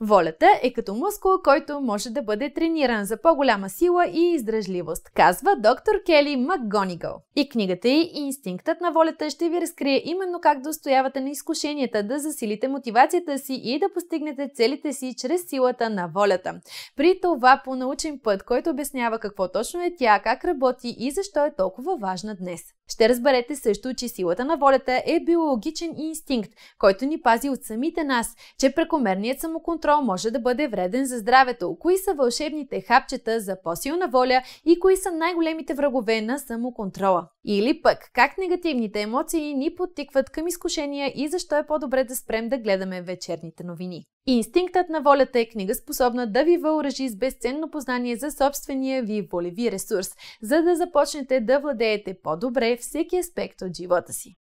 Волята е като мускул, който може да бъде трениран за по-голяма сила и издръжливост, казва доктор Кели МакГонигъл. И книгата й Инстинктът на волята ще ви разкрие именно как да устоявате на изкушенията, да засилите мотивацията си и да постигнете целите си чрез силата на волята. При това по научен път, който обяснява какво точно е тя, как работи и защо е толкова важна днес. Ще разберете също, че силата на волята е биологичен инстинкт, който ни пази от самите нас, че прекомерният самоконтрол контрол може да бъде вреден за здравето, кои са вълшебните хапчета за по-силна воля и кои са най-големите врагове на самоконтрола. Или пък, как негативните емоции ни подтикват към изкушения и защо е по-добре да спрем да гледаме вечерните новини. Инстинктът на волята е книга способна да ви въоръжи с безценно познание за собствения ви волеви ресурс, за да започнете да владеете по-добре всеки аспект от живота си.